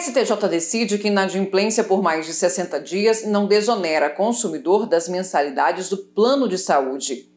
STJ decide que inadimplência por mais de 60 dias não desonera consumidor das mensalidades do plano de saúde.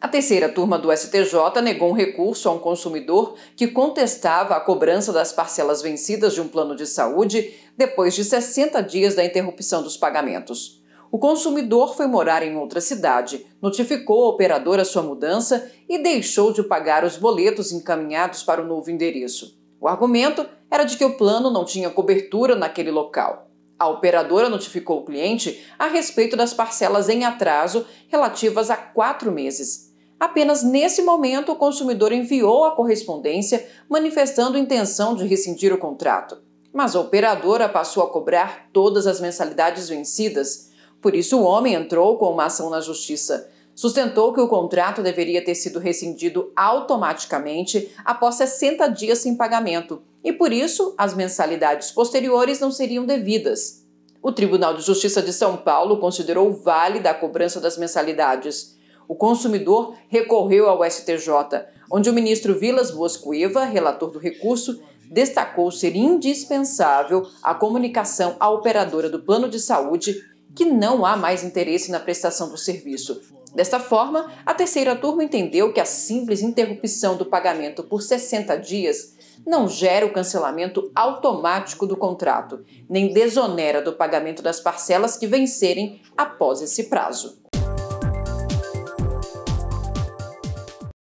A terceira turma do STJ negou um recurso a um consumidor que contestava a cobrança das parcelas vencidas de um plano de saúde depois de 60 dias da interrupção dos pagamentos. O consumidor foi morar em outra cidade, notificou a operadora sua mudança e deixou de pagar os boletos encaminhados para o novo endereço. O argumento era de que o plano não tinha cobertura naquele local. A operadora notificou o cliente a respeito das parcelas em atraso relativas a quatro meses. Apenas nesse momento, o consumidor enviou a correspondência manifestando intenção de rescindir o contrato. Mas a operadora passou a cobrar todas as mensalidades vencidas. Por isso, o homem entrou com uma ação na justiça sustentou que o contrato deveria ter sido rescindido automaticamente após 60 dias sem pagamento e, por isso, as mensalidades posteriores não seriam devidas. O Tribunal de Justiça de São Paulo considerou válida a cobrança das mensalidades. O consumidor recorreu ao STJ, onde o ministro Vilas Boas Cueva, relator do recurso, destacou ser indispensável a comunicação à operadora do plano de saúde que não há mais interesse na prestação do serviço, Desta forma, a terceira turma entendeu que a simples interrupção do pagamento por 60 dias não gera o cancelamento automático do contrato, nem desonera do pagamento das parcelas que vencerem após esse prazo.